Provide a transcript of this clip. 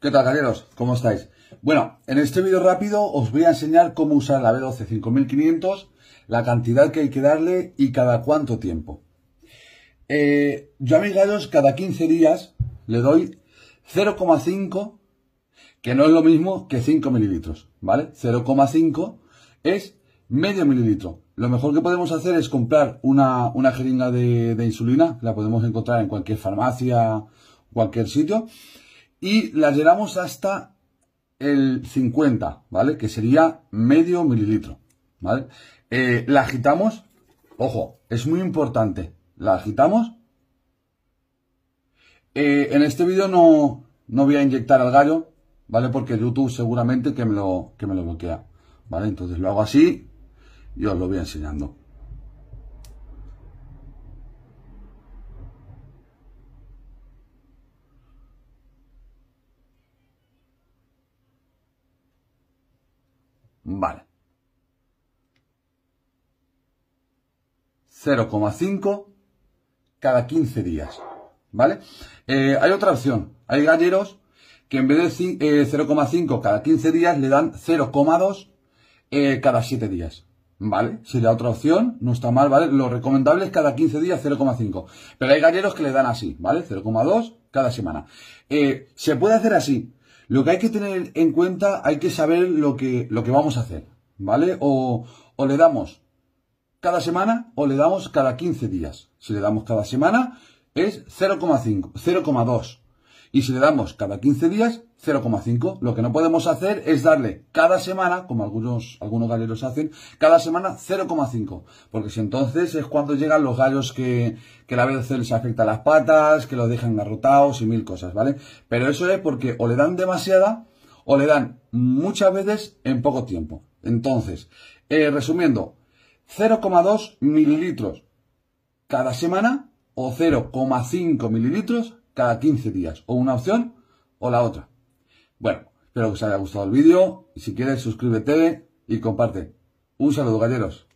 ¿Qué tal, galeros? ¿Cómo estáis? Bueno, en este vídeo rápido os voy a enseñar cómo usar la B12 5500, la cantidad que hay que darle y cada cuánto tiempo. Eh, yo a mis galeros cada 15 días le doy 0,5, que no es lo mismo que 5 mililitros, ¿vale? 0,5 es medio mililitro. Lo mejor que podemos hacer es comprar una, jeringa de, de insulina, la podemos encontrar en cualquier farmacia, cualquier sitio y la llenamos hasta el 50, ¿vale? Que sería medio mililitro, ¿vale? Eh, la agitamos, ojo, es muy importante, la agitamos. Eh, en este vídeo no, voy a inyectar al gallo, ¿vale? Porque YouTube seguramente que me lo, que me lo bloquea, ¿vale? Entonces lo hago así y os lo voy enseñando. Vale. 0,5 cada 15 días. ¿Vale? Eh, hay otra opción. Hay galleros que en vez de 0,5 eh, cada 15 días le dan 0,2 eh, cada 7 días. ¿Vale? Si otra opción no está mal, ¿vale? Lo recomendable es cada 15 días 0,5. Pero hay galleros que le dan así, ¿vale? 0,2 cada semana. se puede hacer así. Lo que hay que tener en cuenta, hay que saber lo que, lo que vamos a hacer, ¿vale? O, le damos cada semana o le damos cada 15 días. Si le damos cada semana es 0,5, 0,2. Y si le damos cada 15 días, 0,5. Lo que no podemos hacer es darle cada semana, como algunos, algunos galeros hacen, cada semana 0,5. Porque si entonces es cuando llegan los gallos que, que la vez les afecta las patas, que los dejan agarrotados y mil cosas, ¿vale? Pero eso es porque o le dan demasiada o le dan muchas veces en poco tiempo. Entonces, eh, resumiendo, 0,2 mililitros cada semana o 0,5 mililitros cada 15 días. O una opción o la otra. Bueno, espero que os haya gustado el vídeo. Y si quieres, suscríbete y comparte. Un saludo, galleros.